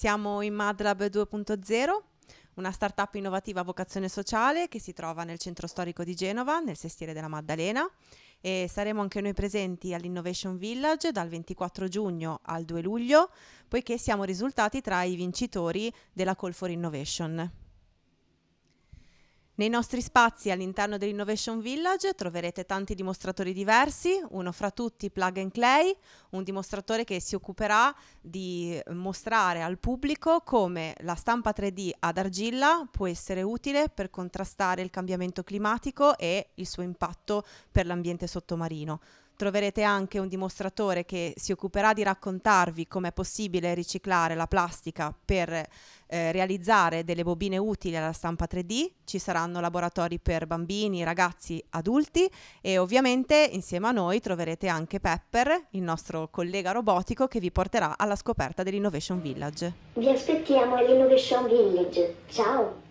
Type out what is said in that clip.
Siamo in MadLab 2.0, una startup innovativa a vocazione sociale che si trova nel centro storico di Genova, nel sestiere della Maddalena e saremo anche noi presenti all'Innovation Village dal 24 giugno al 2 luglio, poiché siamo risultati tra i vincitori della Call for Innovation. Nei nostri spazi all'interno dell'Innovation Village troverete tanti dimostratori diversi, uno fra tutti Plug and Clay, un dimostratore che si occuperà di mostrare al pubblico come la stampa 3D ad argilla può essere utile per contrastare il cambiamento climatico e il suo impatto per l'ambiente sottomarino troverete anche un dimostratore che si occuperà di raccontarvi come è possibile riciclare la plastica per eh, realizzare delle bobine utili alla stampa 3D, ci saranno laboratori per bambini, ragazzi, adulti e ovviamente insieme a noi troverete anche Pepper, il nostro collega robotico che vi porterà alla scoperta dell'Innovation Village. Vi aspettiamo all'Innovation Village, ciao!